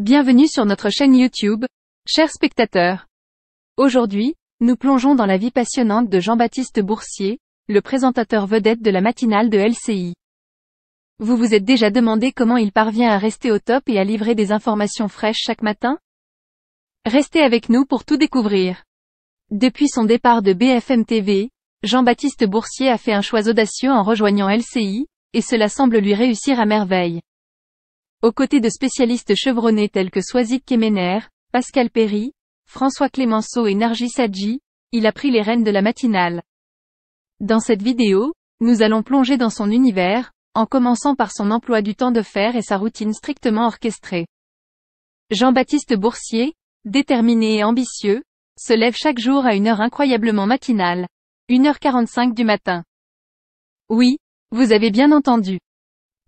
Bienvenue sur notre chaîne YouTube, chers spectateurs. Aujourd'hui, nous plongeons dans la vie passionnante de Jean-Baptiste Boursier, le présentateur vedette de la matinale de LCI. Vous vous êtes déjà demandé comment il parvient à rester au top et à livrer des informations fraîches chaque matin Restez avec nous pour tout découvrir. Depuis son départ de BFM TV, Jean-Baptiste Boursier a fait un choix audacieux en rejoignant LCI, et cela semble lui réussir à merveille. Aux côtés de spécialistes chevronnés tels que Swazik Kemener, Pascal Perry, François Clémenceau et Nargis Sadji, il a pris les rênes de la matinale. Dans cette vidéo, nous allons plonger dans son univers, en commençant par son emploi du temps de fer et sa routine strictement orchestrée. Jean-Baptiste Boursier, déterminé et ambitieux, se lève chaque jour à une heure incroyablement matinale. 1h45 du matin. Oui, vous avez bien entendu.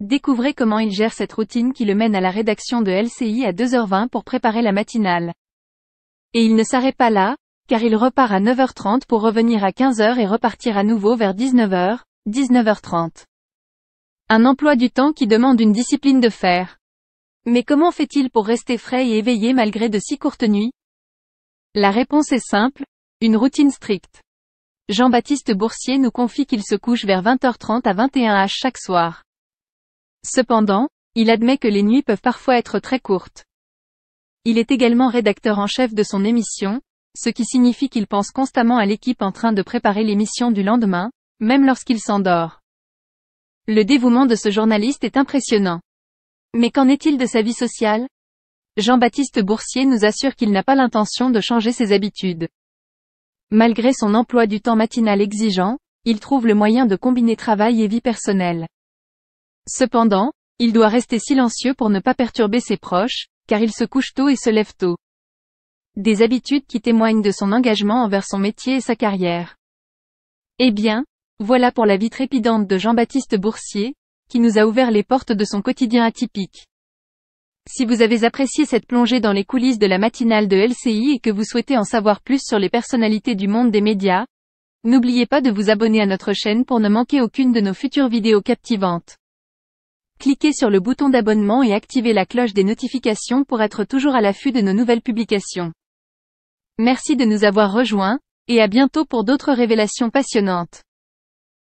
Découvrez comment il gère cette routine qui le mène à la rédaction de LCI à 2h20 pour préparer la matinale. Et il ne s'arrête pas là, car il repart à 9h30 pour revenir à 15h et repartir à nouveau vers 19h, 19h30. Un emploi du temps qui demande une discipline de fer. Mais comment fait-il pour rester frais et éveillé malgré de si courtes nuits La réponse est simple, une routine stricte. Jean-Baptiste Boursier nous confie qu'il se couche vers 20h30 à 21h chaque soir. Cependant, il admet que les nuits peuvent parfois être très courtes. Il est également rédacteur en chef de son émission, ce qui signifie qu'il pense constamment à l'équipe en train de préparer l'émission du lendemain, même lorsqu'il s'endort. Le dévouement de ce journaliste est impressionnant. Mais qu'en est-il de sa vie sociale Jean-Baptiste Boursier nous assure qu'il n'a pas l'intention de changer ses habitudes. Malgré son emploi du temps matinal exigeant, il trouve le moyen de combiner travail et vie personnelle. Cependant, il doit rester silencieux pour ne pas perturber ses proches, car il se couche tôt et se lève tôt. Des habitudes qui témoignent de son engagement envers son métier et sa carrière. Eh bien, voilà pour la vie trépidante de Jean-Baptiste Boursier, qui nous a ouvert les portes de son quotidien atypique. Si vous avez apprécié cette plongée dans les coulisses de la matinale de LCI et que vous souhaitez en savoir plus sur les personnalités du monde des médias, n'oubliez pas de vous abonner à notre chaîne pour ne manquer aucune de nos futures vidéos captivantes cliquez sur le bouton d'abonnement et activez la cloche des notifications pour être toujours à l'affût de nos nouvelles publications. Merci de nous avoir rejoints, et à bientôt pour d'autres révélations passionnantes.